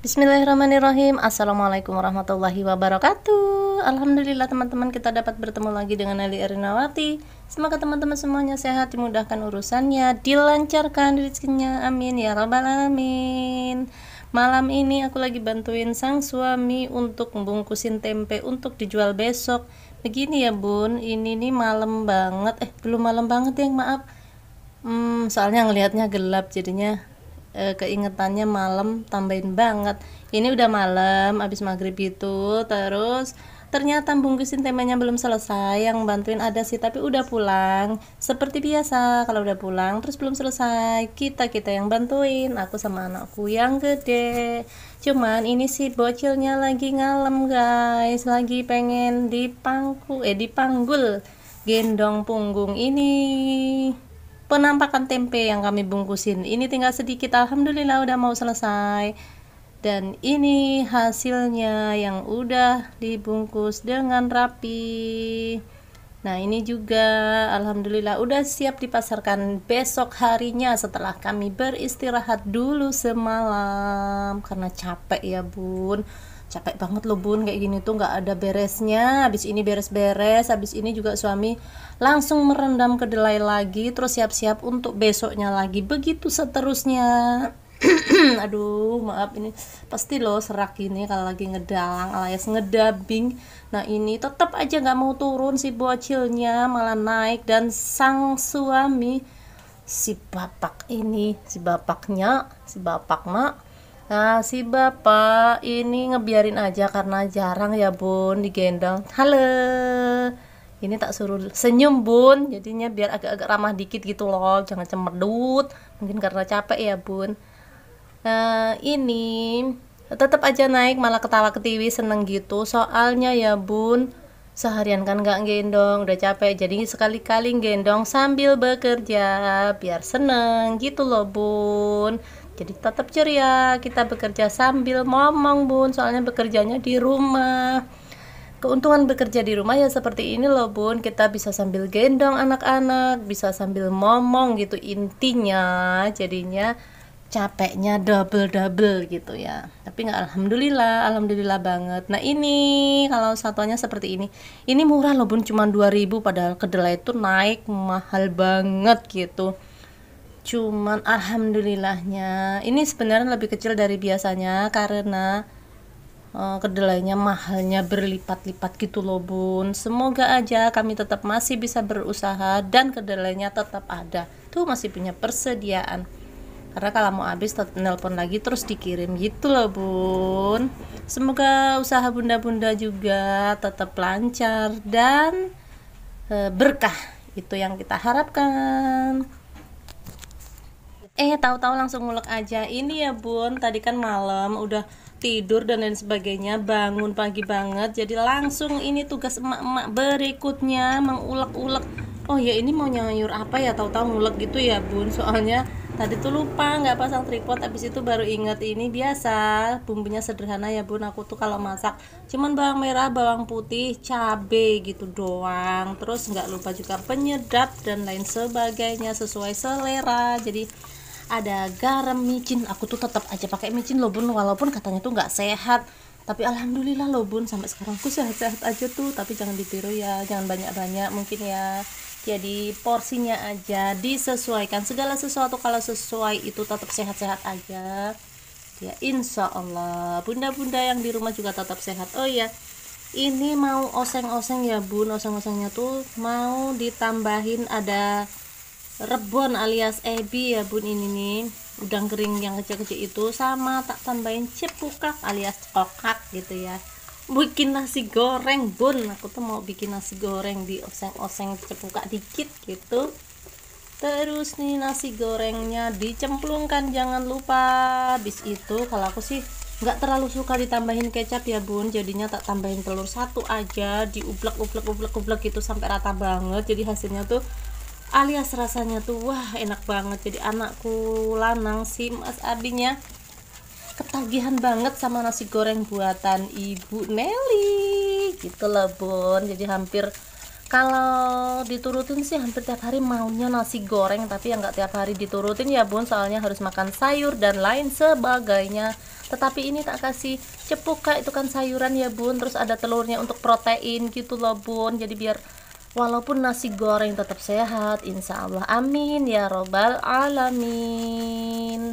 Bismillahirrahmanirrahim Assalamualaikum warahmatullahi wabarakatuh Alhamdulillah teman-teman kita dapat bertemu lagi dengan Ali Erinawati Semoga teman-teman semuanya sehat, dimudahkan urusannya Dilancarkan rezekinya, amin ya rabbal alamin Malam ini aku lagi bantuin sang suami untuk membungkusin tempe untuk dijual besok Begini ya bun, ini nih malam banget Eh belum malam banget ya maaf hmm, Soalnya ngelihatnya gelap jadinya e, keingetannya malam tambahin banget ini udah malam abis maghrib itu terus ternyata bungkusin temanya belum selesai yang bantuin ada sih tapi udah pulang seperti biasa kalau udah pulang terus belum selesai kita kita yang bantuin aku sama anakku yang gede cuman ini si bocilnya lagi ngalem guys lagi pengen dipangku eh dipanggul gendong punggung ini penampakan tempe yang kami bungkusin ini tinggal sedikit alhamdulillah udah mau selesai dan ini hasilnya yang udah dibungkus dengan rapi nah ini juga alhamdulillah udah siap dipasarkan besok harinya setelah kami beristirahat dulu semalam karena capek ya bun capek banget loh bun kayak gini tuh nggak ada beresnya habis ini beres-beres habis ini juga suami langsung merendam kedelai lagi terus siap-siap untuk besoknya lagi begitu seterusnya aduh maaf ini pasti lo serak ini kalau lagi ngedalang alias ngedabing nah ini tetap aja nggak mau turun si bocilnya malah naik dan sang suami si bapak ini si bapaknya si bapak mak Nah, si bapak ini ngebiarin aja karena jarang ya bun digendong. Halo, ini tak suruh senyum bun, jadinya biar agak-agak ramah dikit gitu loh, jangan cemerdut. Mungkin karena capek ya bun. Nah, ini tetap aja naik malah ketawa ketiwi seneng gitu soalnya ya bun seharian kan nggak gendong udah capek jadi sekali-kali gendong sambil bekerja biar seneng gitu loh bun jadi tetap ceria, kita bekerja sambil ngomong bun, soalnya bekerjanya di rumah. Keuntungan bekerja di rumah ya seperti ini loh bun, kita bisa sambil gendong anak-anak, bisa sambil ngomong gitu intinya jadinya capeknya double-double gitu ya tapi nggak alhamdulillah alhamdulillah banget nah ini kalau satuannya seperti ini ini murah loh bun cuma 2000 padahal kedelai itu naik mahal banget gitu cuman alhamdulillahnya ini sebenarnya lebih kecil dari biasanya karena uh, kedelainya mahalnya berlipat-lipat gitu loh bun semoga aja kami tetap masih bisa berusaha dan kedelainya tetap ada tuh masih punya persediaan karena kalau mau habis nelpon lagi terus dikirim gitu loh bun semoga usaha bunda-bunda juga tetap lancar dan uh, berkah itu yang kita harapkan eh tahu-tahu langsung ngulek aja ini ya bun tadi kan malam udah tidur dan lain sebagainya bangun pagi banget jadi langsung ini tugas emak-emak berikutnya mengulek-ulek oh ya ini mau nyayur apa ya tahu-tahu ngulek gitu ya bun soalnya tadi tuh lupa nggak pasang tripod abis itu baru inget ini biasa bumbunya sederhana ya bun aku tuh kalau masak cuman bawang merah bawang putih cabe gitu doang terus nggak lupa juga penyedap dan lain sebagainya sesuai selera jadi ada garam micin aku tuh tetap aja pakai micin loh bun walaupun katanya tuh nggak sehat tapi alhamdulillah loh bun sampai sekarang aku sehat-sehat aja tuh tapi jangan ditiru ya jangan banyak-banyak mungkin ya jadi porsinya aja disesuaikan segala sesuatu kalau sesuai itu tetap sehat-sehat aja ya insya Allah bunda-bunda yang di rumah juga tetap sehat oh ya ini mau oseng-oseng ya bun oseng-osengnya tuh mau ditambahin ada rebon alias ebi ya bun ini nih udang kering yang kecil-kecil itu sama tak tambahin cepukak alias kokak gitu ya bikin nasi goreng bun aku tuh mau bikin nasi goreng di oseng-oseng cepukak dikit gitu terus nih nasi gorengnya dicemplungkan jangan lupa bis itu kalau aku sih nggak terlalu suka ditambahin kecap ya bun jadinya tak tambahin telur satu aja diublek ublek ublek ublek gitu sampai rata banget jadi hasilnya tuh alias rasanya tuh wah enak banget jadi anakku lanang si Mas Abinya ketagihan banget sama nasi goreng buatan Ibu Nelly gitu loh Bun jadi hampir kalau diturutin sih hampir tiap hari maunya nasi goreng tapi yang nggak tiap hari diturutin ya Bun soalnya harus makan sayur dan lain sebagainya tetapi ini tak kasih cepuka itu kan sayuran ya Bun terus ada telurnya untuk protein gitu loh Bun jadi biar walaupun nasi goreng tetap sehat insya Allah amin ya robbal alamin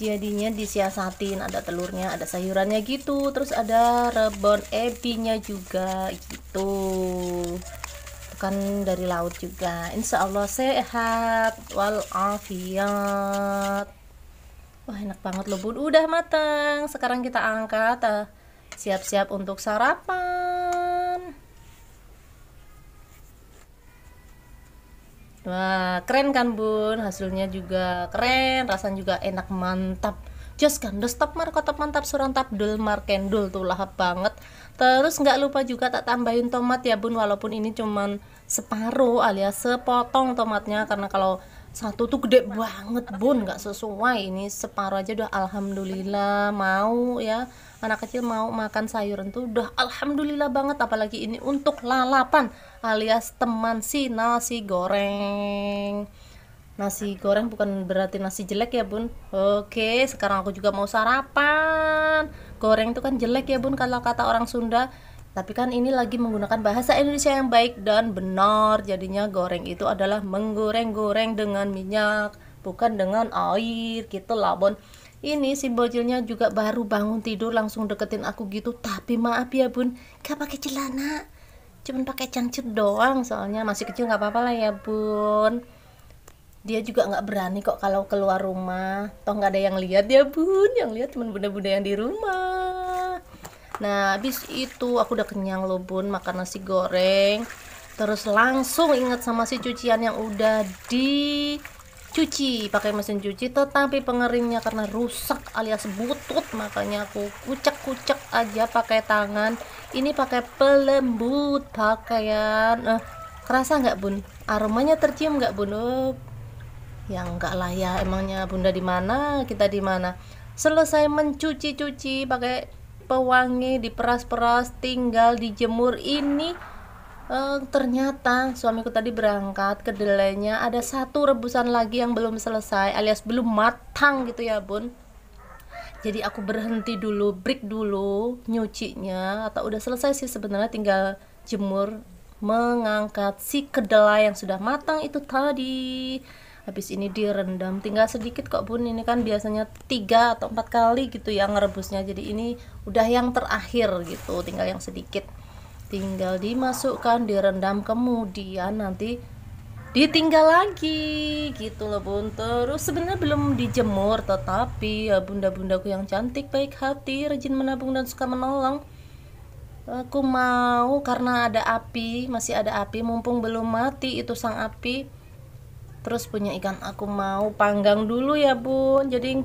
jadinya disiasatin ada telurnya ada sayurannya gitu terus ada rebon ebinya juga gitu kan dari laut juga insya Allah sehat walafiat wah enak banget loh bun udah matang sekarang kita angkat eh, siap-siap untuk sarapan Wah, keren kan Bun? Hasilnya juga keren, rasanya juga enak mantap. kan, the stop mark, markotop mantap surang tap, dul kendul tuh lahap banget. Terus nggak lupa juga tak tambahin tomat ya Bun walaupun ini cuman separuh alias sepotong tomatnya karena kalau satu tuh gede banget bun nggak sesuai ini separuh aja udah alhamdulillah mau ya anak kecil mau makan sayuran tuh udah alhamdulillah banget apalagi ini untuk lalapan alias teman si nasi goreng nasi goreng bukan berarti nasi jelek ya bun oke sekarang aku juga mau sarapan goreng tuh kan jelek ya bun kalau kata orang Sunda tapi kan ini lagi menggunakan bahasa Indonesia yang baik dan benar. Jadinya goreng itu adalah menggoreng-goreng dengan minyak, bukan dengan air gitu lah, Bon. Ini si bocilnya juga baru bangun tidur langsung deketin aku gitu. Tapi maaf ya, Bun, gak pakai celana. Cuman pakai cangcut doang soalnya masih kecil nggak apa-apa lah ya, Bun. Dia juga nggak berani kok kalau keluar rumah. Toh nggak ada yang lihat ya, Bun. Yang lihat cuma bunda-bunda yang di rumah nah habis itu aku udah kenyang loh bun makan nasi goreng terus langsung inget sama si cucian yang udah dicuci pakai mesin cuci tetapi pengeringnya karena rusak alias butut makanya aku kucek-kucek aja pakai tangan ini pakai pelembut pakaian eh, kerasa nggak bun aromanya tercium nggak bun oh, ya enggak lah ya emangnya bunda di mana kita di mana selesai mencuci-cuci pakai pewangi diperas-peras tinggal dijemur ini eh, ternyata suamiku tadi berangkat kedelainya ada satu rebusan lagi yang belum selesai alias belum matang gitu ya bun jadi aku berhenti dulu break dulu nyucinya atau udah selesai sih sebenarnya tinggal jemur mengangkat si kedelai yang sudah matang itu tadi habis ini direndam tinggal sedikit kok bun ini kan biasanya tiga atau empat kali gitu ya rebusnya jadi ini udah yang terakhir gitu tinggal yang sedikit tinggal dimasukkan direndam kemudian nanti ditinggal lagi gitu loh bun terus sebenarnya belum dijemur tetapi ya bunda-bundaku yang cantik baik hati rajin menabung dan suka menolong aku mau karena ada api masih ada api mumpung belum mati itu sang api terus punya ikan aku mau panggang dulu ya bun jadi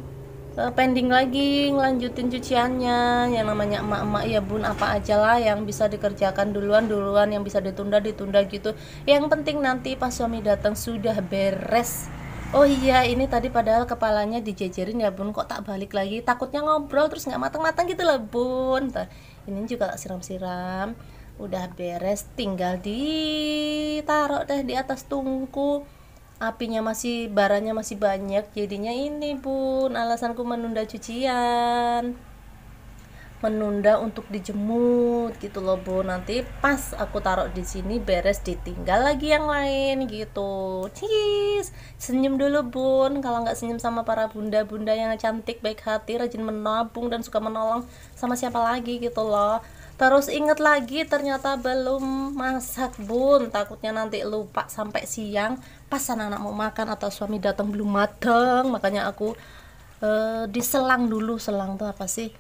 eh, pending lagi ngelanjutin cuciannya yang namanya emak-emak ya bun apa aja lah yang bisa dikerjakan duluan-duluan yang bisa ditunda ditunda gitu yang penting nanti pas suami datang sudah beres Oh iya ini tadi padahal kepalanya dijejerin ya bun kok tak balik lagi takutnya ngobrol terus nggak matang-matang gitu lah bun ini juga tak siram-siram udah beres tinggal ditaruh deh di atas tungku apinya masih baranya masih banyak jadinya ini pun alasanku menunda cucian menunda untuk dijemur gitu loh bu nanti pas aku taruh di sini beres ditinggal lagi yang lain gitu cheese senyum dulu bun kalau nggak senyum sama para bunda-bunda yang cantik baik hati rajin menabung dan suka menolong sama siapa lagi gitu loh terus inget lagi ternyata belum masak bun takutnya nanti lupa sampai siang pas anak-anak mau makan atau suami datang belum mateng makanya aku uh, diselang dulu selang tuh apa sih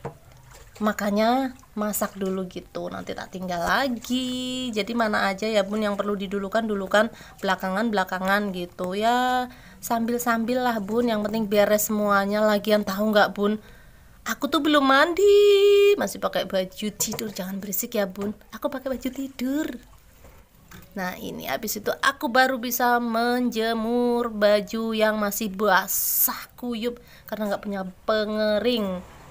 makanya masak dulu gitu nanti tak tinggal lagi jadi mana aja ya bun yang perlu didulukan dulukan belakangan belakangan gitu ya sambil sambil lah bun yang penting beres semuanya lagi yang tahu nggak bun aku tuh belum mandi masih pakai baju tidur jangan berisik ya bun aku pakai baju tidur Nah ini habis itu aku baru bisa menjemur baju yang masih basah kuyup karena nggak punya pengering.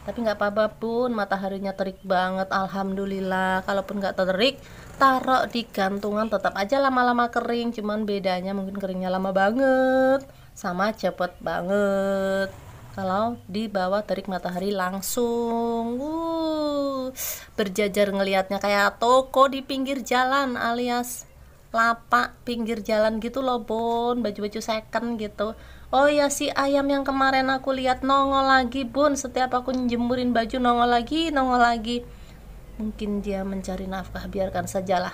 Tapi nggak apa-apa pun mataharinya terik banget alhamdulillah. Kalaupun nggak terik taruh di gantungan tetap aja lama-lama kering. Cuman bedanya mungkin keringnya lama banget sama cepet banget. Kalau di bawah terik matahari langsung. Uh, berjajar ngelihatnya kayak toko di pinggir jalan alias lapak pinggir jalan gitu loh bun baju-baju second gitu oh ya si ayam yang kemarin aku lihat nongol lagi bun setiap aku jemurin baju nongol lagi nongol lagi mungkin dia mencari nafkah biarkan sajalah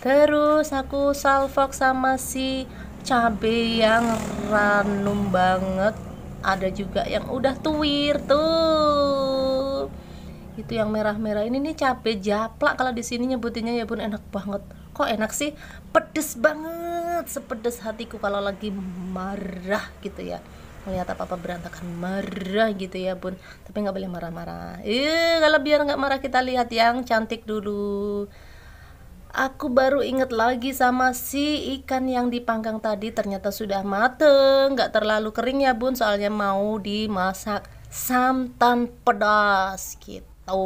terus aku salvok sama si cabe yang ranum banget ada juga yang udah tuwir tuh itu yang merah-merah ini nih cabe japlak kalau di sini nyebutinnya ya bun enak banget kok enak sih pedes banget sepedes hatiku kalau lagi marah gitu ya melihat apa apa berantakan marah gitu ya bun tapi nggak boleh marah-marah eh kalau biar nggak marah kita lihat yang cantik dulu aku baru inget lagi sama si ikan yang dipanggang tadi ternyata sudah mateng nggak terlalu kering ya bun soalnya mau dimasak santan pedas gitu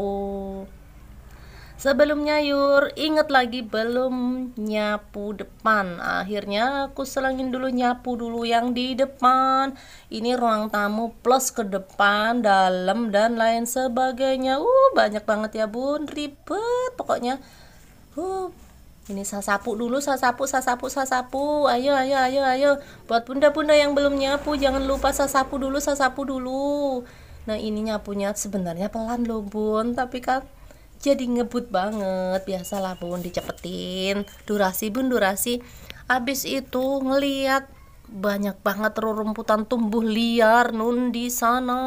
Sebelumnya Yur inget lagi belum nyapu depan Akhirnya aku selangin dulu nyapu dulu yang di depan Ini ruang tamu plus ke depan, dalam dan lain sebagainya Uh banyak banget ya bun, ribet pokoknya Uh ini saya sapu dulu, saya sapu, saya sapu, saya sapu. Ayo, ayo, ayo, ayo. Buat bunda-bunda yang belum nyapu, jangan lupa saya sapu dulu, saya sapu dulu. Nah, ini nyapunya sebenarnya pelan loh, Bun, tapi kan jadi ngebut banget biasalah bun dicepetin durasi bun durasi abis itu ngeliat banyak banget rumputan tumbuh liar nun di sana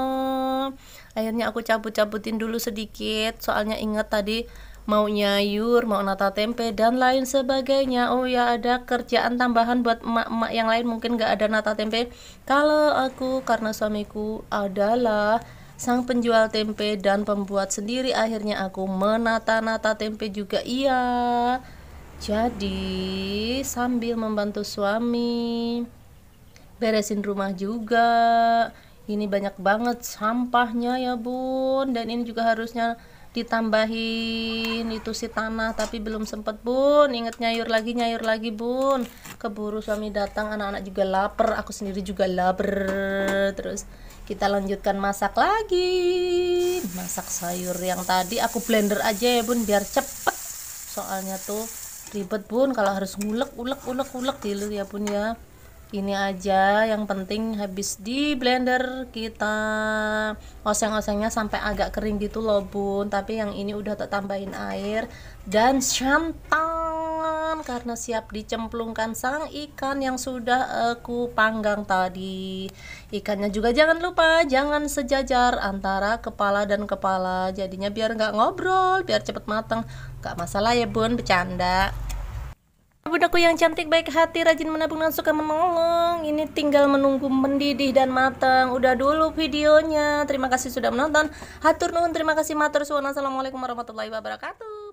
akhirnya aku cabut-cabutin dulu sedikit soalnya inget tadi mau nyayur, mau nata tempe dan lain sebagainya. Oh ya ada kerjaan tambahan buat emak-emak yang lain mungkin nggak ada nata tempe. Kalau aku karena suamiku adalah Sang penjual tempe dan pembuat sendiri akhirnya aku menata-nata tempe juga iya. Jadi sambil membantu suami beresin rumah juga. Ini banyak banget sampahnya ya bun dan ini juga harusnya ditambahin itu si tanah tapi belum sempet bun inget nyayur lagi nyayur lagi bun keburu suami datang anak-anak juga lapar aku sendiri juga lapar terus kita lanjutkan masak lagi masak sayur yang tadi aku blender aja ya bun biar cepet soalnya tuh ribet bun kalau harus ngulek ulek ulek ulek dulu ya bun ya ini aja yang penting habis di blender kita oseng-osengnya sampai agak kering gitu loh bun tapi yang ini udah tak tambahin air dan santan karena siap dicemplungkan sang ikan yang sudah aku panggang tadi ikannya juga jangan lupa jangan sejajar antara kepala dan kepala jadinya biar nggak ngobrol biar cepet matang nggak masalah ya bun bercanda Budakku yang cantik, baik hati, rajin menabung dan suka menolong. Ini tinggal menunggu mendidih dan matang. Udah dulu videonya. Terima kasih sudah menonton. Hatur nuhun, terima kasih matur suwun. Assalamualaikum warahmatullahi wabarakatuh.